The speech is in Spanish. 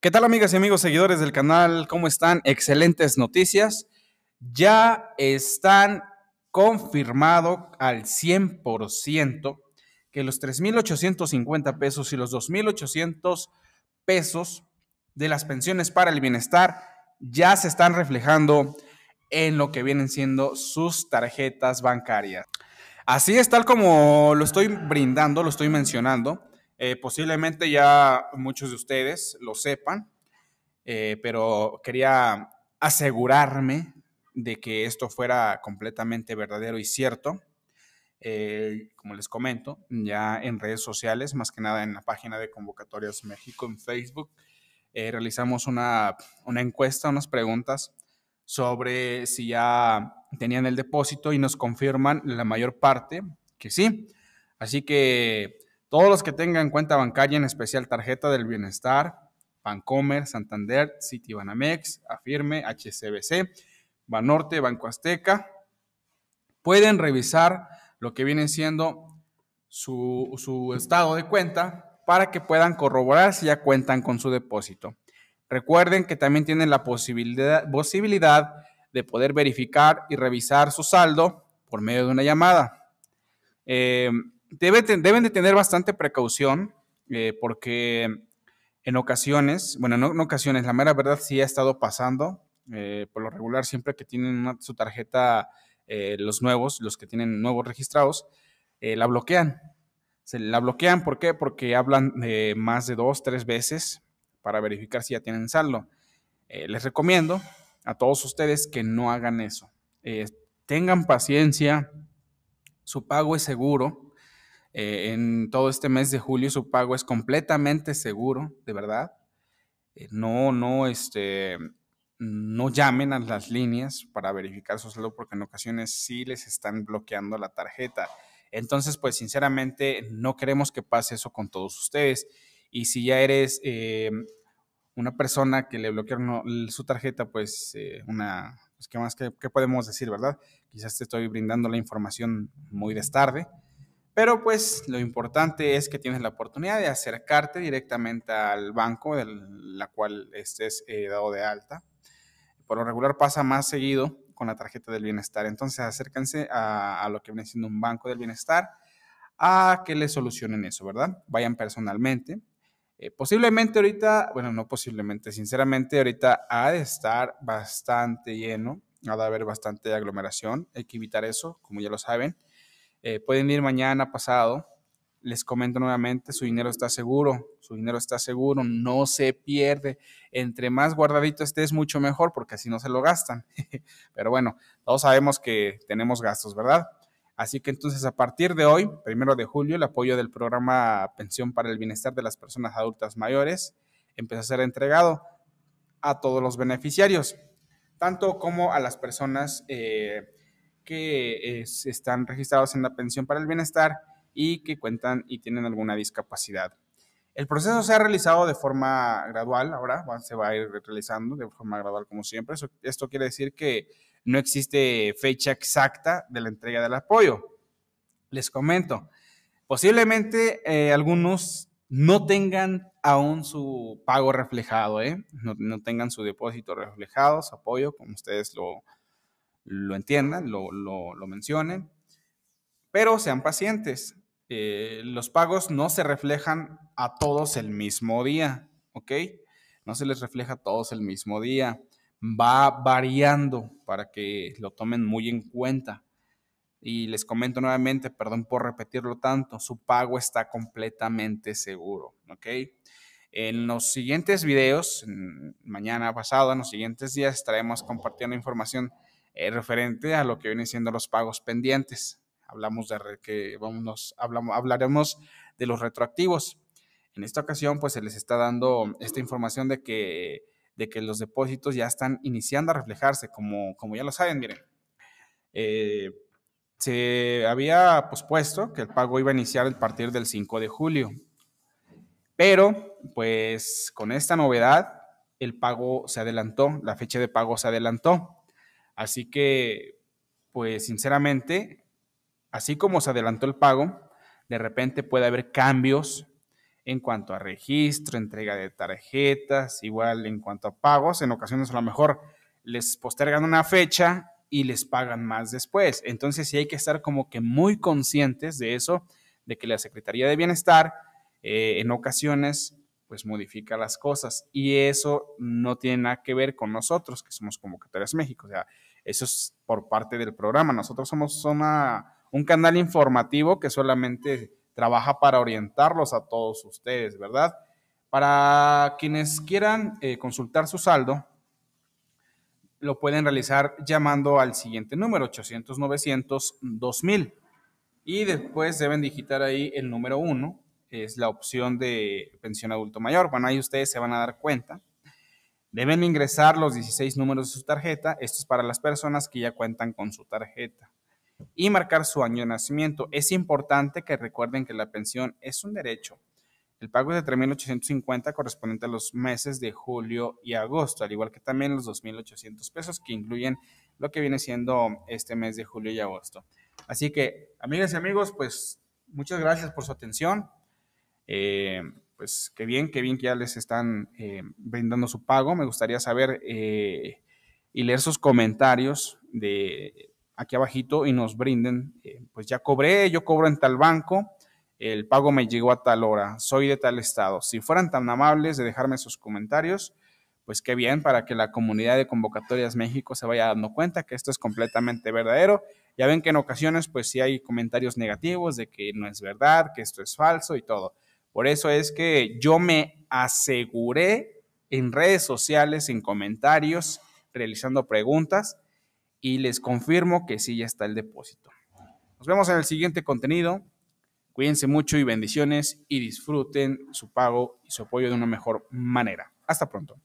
¿Qué tal amigas y amigos seguidores del canal? ¿Cómo están? Excelentes noticias. Ya están confirmado al 100% que los 3.850 pesos y los 2.800 pesos de las pensiones para el bienestar ya se están reflejando en lo que vienen siendo sus tarjetas bancarias. Así es tal como lo estoy brindando, lo estoy mencionando. Eh, posiblemente ya muchos de ustedes lo sepan, eh, pero quería asegurarme de que esto fuera completamente verdadero y cierto. Eh, como les comento, ya en redes sociales, más que nada en la página de Convocatorias México en Facebook, realizamos una, una, encuesta, unas preguntas sobre si ya tenían el depósito y nos confirman la mayor parte que sí. Así que todos los que tengan cuenta bancaria, en especial tarjeta del bienestar, Bancomer, Santander, Citibanamex, Afirme, HCBC, Banorte, Banco Azteca, pueden revisar lo que viene siendo su, estado de cuenta para que puedan corroborar si ya cuentan con su depósito. Recuerden que también tienen la posibilidad, posibilidad de poder verificar y revisar su saldo por medio de una llamada. Eh, deben de tener bastante precaución eh, porque en ocasiones, bueno, no en ocasiones, la mera verdad sí ha estado pasando. Eh, por lo regular, siempre que tienen su tarjeta, eh, los nuevos, los que tienen nuevos registrados, la bloquean. Se la bloquean, ¿por qué? Porque hablan más de dos, tres veces para verificar si ya tienen saldo. les recomiendo a todos ustedes que no hagan eso. tengan paciencia, su pago es seguro eh, en todo este mes de julio su pago es completamente seguro, de verdad. Eh, no, no, este, no llamen a las líneas para verificar su saldo porque en ocasiones sí les están bloqueando la tarjeta. Entonces, pues sinceramente no queremos que pase eso con todos ustedes. Y si ya eres eh, una persona que le bloquearon su tarjeta, pues una, pues, ¿qué más podemos decir, verdad? Quizás te estoy brindando la información muy tarde pero pues lo importante es que tienes la oportunidad de acercarte directamente al banco en la cual estés eh, dado de alta. Por lo regular pasa más seguido con la tarjeta del bienestar. Entonces acérquense a, lo que viene siendo un banco del bienestar a que le solucionen eso, ¿verdad? Vayan personalmente. Eh, posiblemente ahorita, bueno, no posiblemente, sinceramente ahorita ha de estar bastante lleno, ha de haber bastante aglomeración, hay que evitar eso, como ya lo saben. Eh, pueden ir mañana, pasado. Les comento nuevamente, su dinero está seguro, su dinero está seguro, no se pierde. Entre más guardadito estés, mucho mejor, porque así no se lo gastan. Pero bueno, todos sabemos que tenemos gastos, ¿verdad? Así que entonces a partir de hoy, primero de julio, el apoyo del programa Pensión para el Bienestar de las Personas Adultas Mayores empezó a ser entregado a todos los beneficiarios, tanto como a las personas eh, que eh, están registrados en la pensión para el bienestar y que cuentan y tienen alguna discapacidad. El proceso se ha realizado de forma gradual, ahora se va a ir realizando de forma gradual como siempre. esto quiere decir que no existe fecha exacta de la entrega del apoyo. Les comento, posiblemente eh, algunos no tengan aún su pago reflejado, ¿eh? no, no, tengan su depósito reflejado, su apoyo, como ustedes lo, lo entiendan, lo, mencionen, pero sean pacientes. Eh, los pagos no se reflejan a todos el mismo día, ¿ok? No se les refleja a todos el mismo día. Va variando para que lo tomen muy en cuenta. Y les comento nuevamente, perdón por repetirlo tanto, su pago está completamente seguro, ¿ok? En los siguientes videos, mañana pasado, en los siguientes días, estaremos compartiendo información eh, referente a lo que vienen siendo los pagos pendientes. Hablamos de que vamos, hablaremos de los retroactivos. En esta ocasión, pues se les está dando esta información de que, de que los depósitos ya están iniciando a reflejarse, como, como ya lo saben, miren. Eh, se había pospuesto que el pago iba a iniciar a partir del 5 de julio, pero pues con esta novedad el pago se adelantó, la fecha de pago se adelantó. Así que, pues sinceramente, así como se adelantó el pago, de repente puede haber cambios en cuanto a registro, entrega de tarjetas, igual en cuanto a pagos. En ocasiones a lo mejor les postergan una fecha y les pagan más después. Entonces sí hay que estar como que muy conscientes de eso, de que la Secretaría de Bienestar eh, en ocasiones pues modifica las cosas. Y eso no tiene nada que ver con nosotros, que somos Convocatorias México. O sea, eso es por parte del programa. Nosotros somos una, un canal informativo que solamente trabaja para orientarlos a todos ustedes, ¿verdad? Para quienes quieran eh, consultar su saldo, lo pueden realizar llamando al siguiente número, 800-900-2000. Y después deben digitar ahí el número 1 es la opción de pensión adulto mayor. Bueno, ahí ustedes se van a dar cuenta. Deben ingresar los 16 números de su tarjeta, esto es para las personas que ya cuentan con su tarjeta, y marcar su año de nacimiento. Es importante que recuerden que la pensión es un derecho. El pago es de 3.850 correspondiente a los meses de julio y agosto, al igual que también los 2.800 pesos que incluyen lo que viene siendo este mes de julio y agosto. Así que, amigas y amigos, pues muchas gracias por su atención. Eh, pues qué bien, qué bien que ya les están eh, brindando su pago. Me gustaría saber eh, y leer sus comentarios de aquí abajito y nos brinden, pues ya cobré, yo cobro en tal banco, el pago me llegó a tal hora, soy de tal estado. Si fueran tan amables de dejarme sus comentarios, pues qué bien para que la comunidad de Convocatorias México se vaya dando cuenta que esto es completamente verdadero. Ya ven que en ocasiones pues sí hay comentarios negativos de que no es verdad, que esto es falso y todo. Por eso es que yo me aseguré en redes sociales, en comentarios, realizando preguntas y les confirmo que sí ya está el depósito. Nos vemos en el siguiente contenido. Cuídense mucho y bendiciones y disfruten su pago y su apoyo de una mejor manera. Hasta pronto.